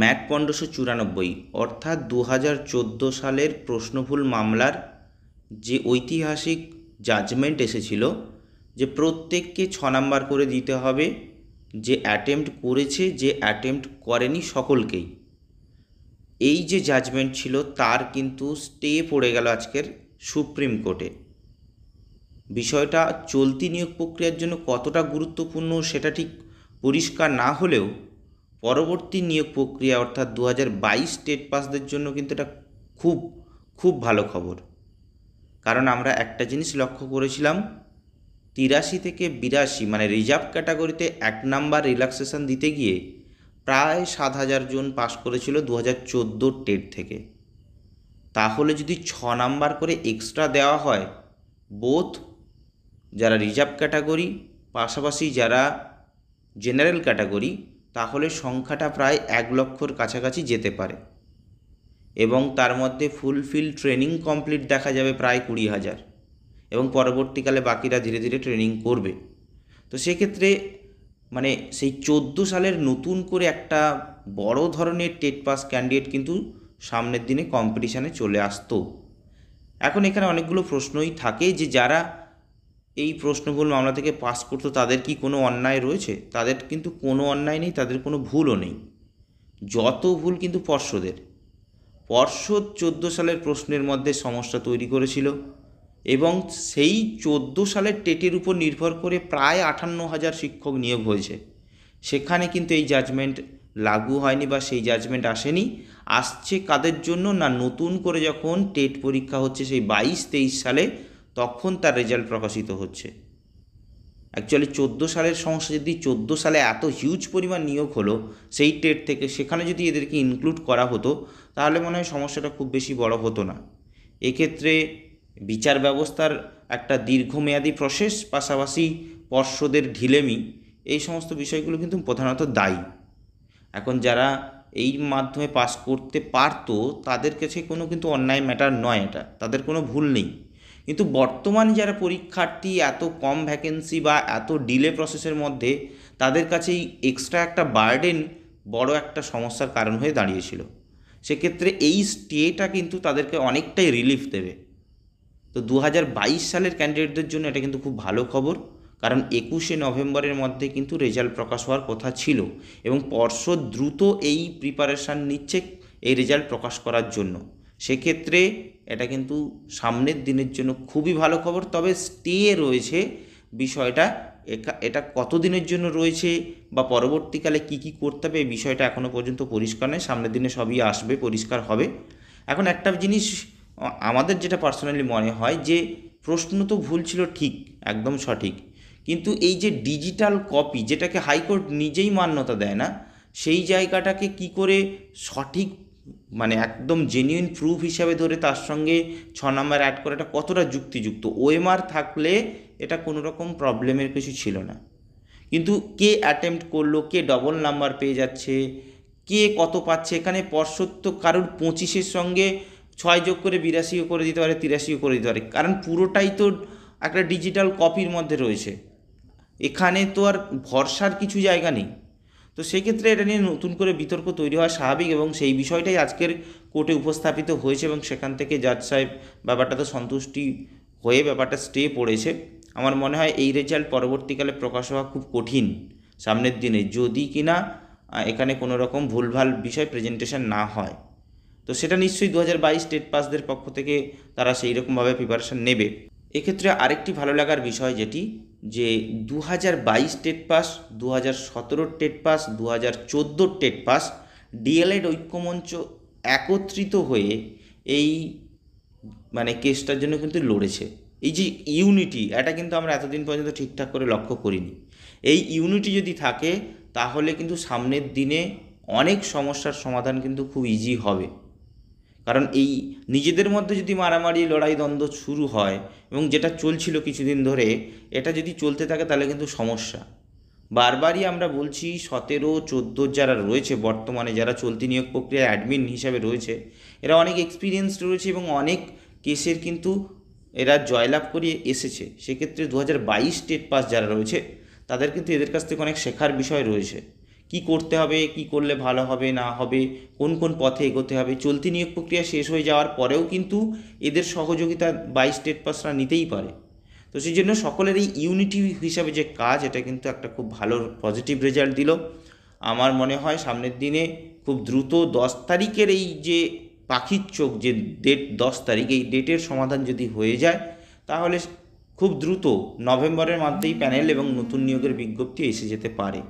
mat পনেরোশো চুরানব্বই অর্থাৎ দু হাজার চোদ্দো সালের প্রশ্নভুল মামলার যে ঐতিহাসিক জাজমেন্ট এসেছিল যে প্রত্যেককে ছ নাম্বার করে দিতে হবে যে অ্যাটেম্পট করেছে যে অ্যাটেম্পট করেনি সকলকেই এই যে জাজমেন্ট ছিল তার কিন্তু স্টে পড়ে গেল আজকের সুপ্রিম কোর্টে বিষয়টা চলতি নিয়োগ প্রক্রিয়ার জন্য কতটা গুরুত্বপূর্ণ সেটা ঠিক পরিষ্কার না হলেও পরবর্তী নিয়োগ প্রক্রিয়া অর্থাৎ দু হাজার বাইশ টেট পাসদের জন্য কিন্তু এটা খুব খুব ভালো খবর কারণ আমরা একটা জিনিস লক্ষ্য করেছিলাম তিরাশি থেকে বিরাশি মানে রিজার্ভ ক্যাটাগরিতে এক নাম্বার রিল্যাক্সেশন দিতে গিয়ে প্রায় সাত হাজার জন পাশ করেছিল দু হাজার টেট থেকে তাহলে যদি ছ নাম্বার করে এক্সট্রা দেওয়া হয় বোথ যারা রিজার্ভ ক্যাটাগরি পাশাপাশি যারা জেনারেল ক্যাটাগরি তাহলে সংখ্যাটা প্রায় এক লক্ষর কাছাকাছি যেতে পারে এবং তার মধ্যে ফুলফিল ট্রেনিং কমপ্লিট দেখা যাবে প্রায় কুড়ি হাজার এবং পরবর্তীকালে বাকিরা ধীরে ধীরে ট্রেনিং করবে তো সেক্ষেত্রে মানে সেই চোদ্দো সালের নতুন করে একটা বড় ধরনের টেট পাস ক্যান্ডিডেট কিন্তু সামনের দিনে কম্পিটিশানে চলে আসতো এখন এখানে অনেকগুলো প্রশ্নই থাকে যে যারা এই প্রশ্নগুলো মামলা থেকে পাস করতো তাদের কি কোনো অন্যায় রয়েছে তাদের কিন্তু কোনো অন্যায় নেই তাদের কোনো ভুলও নেই যত ভুল কিন্তু পর্ষদের পর্ষদ চোদ্দো সালের প্রশ্নের মধ্যে সমস্যা তৈরি করেছিল এবং সেই চোদ্দো সালের টেটের উপর নির্ভর করে প্রায় আটান্ন হাজার শিক্ষক নিয়োগ হয়েছে সেখানে কিন্তু এই জাজমেন্ট লাগু হয়নি বা সেই জাজমেন্ট আসেনি আসছে কাদের জন্য না নতুন করে যখন টেট পরীক্ষা হচ্ছে সেই বাইশ তেইশ সালে তখন তার রেজাল্ট প্রকাশিত হচ্ছে অ্যাকচুয়ালি চোদ্দো সালের সমস্যা যদি চোদ্দো সালে এত হিউজ পরিমাণ নিয়োগ হলো সেই টেট থেকে সেখানে যদি এদেরকে ইনক্লুড করা হতো তাহলে মনে হয় সমস্যাটা খুব বেশি বড় হতো না এক্ষেত্রে বিচার ব্যবস্থার একটা দীর্ঘমেয়াদী প্রসেস পাশাপাশি পর্ষদের ঢিলেমি এই সমস্ত বিষয়গুলো কিন্তু প্রধানত দায়ী এখন যারা এই মাধ্যমে পাস করতে পারতো তাদের কাছে কোনো কিন্তু অন্যায় ম্যাটার নয় এটা তাদের কোনো ভুল নেই কিন্তু বর্তমান যারা পরীক্ষার্থী এত কম ভ্যাকেন্সি বা এত ডিলে প্রসেসের মধ্যে তাদের কাছে এক্সট্রা একটা বার্ডেন বড় একটা সমস্যার কারণ হয়ে দাঁড়িয়েছিল সেক্ষেত্রে এই স্টেটা কিন্তু তাদেরকে অনেকটাই রিলিফ দেবে তো দু সালের ক্যান্ডিডেটদের জন্য এটা কিন্তু খুব ভালো খবর কারণ একুশে নভেম্বরের মধ্যে কিন্তু রেজাল্ট প্রকাশ হওয়ার কথা ছিল এবং পর্ষদ দ্রুত এই প্রিপারেশান নিচ্ছে এই রেজাল্ট প্রকাশ করার জন্য সেক্ষেত্রে এটা কিন্তু সামনের দিনের জন্য খুবই ভালো খবর তবে স্টে রয়েছে বিষয়টা এটা কতদিনের জন্য রয়েছে বা পরবর্তীকালে কি কি করতে হবে এই বিষয়টা এখনও পর্যন্ত পরিষ্কার নয় সামনের দিনে সবই আসবে পরিষ্কার হবে এখন একটা জিনিস আমাদের যেটা পার্সোনালি মনে হয় যে প্রশ্ন তো ভুল ছিল ঠিক একদম সঠিক কিন্তু এই যে ডিজিটাল কপি যেটাকে হাইকোর্ট নিজেই মান্যতা দেয় না সেই জায়গাটাকে কি করে সঠিক মানে একদম জেনুইন প্রুফ হিসাবে ধরে তার সঙ্গে ছ নম্বর অ্যাড এটা কতটা যুক্তিযুক্ত ওএমআর থাকলে এটা কোনো রকম প্রবলেমের কিছু ছিল না কিন্তু কে অ্যাটেম্প্ট করলো কে ডবল নাম্বার পেয়ে যাচ্ছে কে কত পাচ্ছে এখানে পর্ষদ তো কারোর পঁচিশের সঙ্গে ছয় যোগ করে বিরাশিও করে দিতে পারে তিরাশিও করে দিতে পারে কারণ পুরোটাই তো একটা ডিজিটাল কপির মধ্যে রয়েছে এখানে তো আর ভরসার কিছু জায়গা নেই তো সেই ক্ষেত্রে এটা নিয়ে নতুন করে বিতর্ক তৈরি হওয়া স্বাভাবিক এবং সেই বিষয়টাই আজকের কোর্টে উপস্থাপিত হয়েছে এবং সেখান থেকে জাজ সাহেব ব্যাপারটা তো সন্তুষ্টি হয়ে ব্যাপারটা স্টে পড়েছে আমার মনে হয় এই রেজাল্ট পরবর্তীকালে প্রকাশ হওয়া খুব কঠিন সামনের দিনে যদি কিনা এখানে কোনো রকম ভুলভাল বিষয় প্রেজেন্টেশন না হয় তো সেটা নিশ্চয়ই দু হাজার বাইশ স্টেট পাসদের পক্ষ থেকে তারা সেই রকমভাবে প্রিপারেশান নেবে এক্ষেত্রে আরেকটি ভালো লাগার বিষয় যেটি যে দু হাজার বাইশ টেট পাস দু হাজার সতেরোর টেট পাস দু হাজার চোদ্দোর টেট পাস ডিএলএড ঐক্যমঞ্চ একত্রিত হয়ে এই মানে কেসটার জন্য কিন্তু লড়েছে এই যে ইউনিটি এটা কিন্তু আমরা এতদিন পর্যন্ত ঠিকঠাক করে লক্ষ্য করিনি এই ইউনিটি যদি থাকে তাহলে কিন্তু সামনের দিনে অনেক সমস্যার সমাধান কিন্তু খুব ইজি হবে কারণ এই নিজেদের মধ্যে যদি মারামারি লড়াই দ্বন্দ্ব শুরু হয় এবং যেটা চলছিল কিছুদিন ধরে এটা যদি চলতে থাকে তাহলে কিন্তু সমস্যা বারবারই আমরা বলছি সতেরো চোদ্দোর যারা রয়েছে বর্তমানে যারা চলতি নিয়োগ প্রক্রিয়ায় অ্যাডমিন হিসাবে রয়েছে এরা অনেক এক্সপিরিয়েন্স রয়েছে এবং অনেক কেসের কিন্তু এরা জয়লাভ করিয়ে এসেছে সেক্ষেত্রে দু হাজার বাইশ স্টেট পাস যারা রয়েছে তাদের কিন্তু এদের কাছ থেকে অনেক শেখার বিষয় রয়েছে কি করতে হবে কি করলে ভালো হবে না হবে কোন কোন পথে এগোতে হবে চলতি নিয়োগ প্রক্রিয়া শেষ হয়ে যাওয়ার পরেও কিন্তু এদের সহযোগিতা বাই স্টেট পাসরা নিতেই পারে তো সেই জন্য সকলের এই ইউনিটি হিসাবে যে কাজ এটা কিন্তু একটা খুব ভালো পজিটিভ রেজাল্ট দিল আমার মনে হয় সামনের দিনে খুব দ্রুত দশ তারিখের এই যে পাখির চোখ যে ডেট দশ তারিখ এই ডেটের সমাধান যদি হয়ে যায় তাহলে খুব দ্রুত নভেম্বরের মধ্যেই প্যানেল এবং নতুন নিয়োগের বিজ্ঞপ্তি এসে যেতে পারে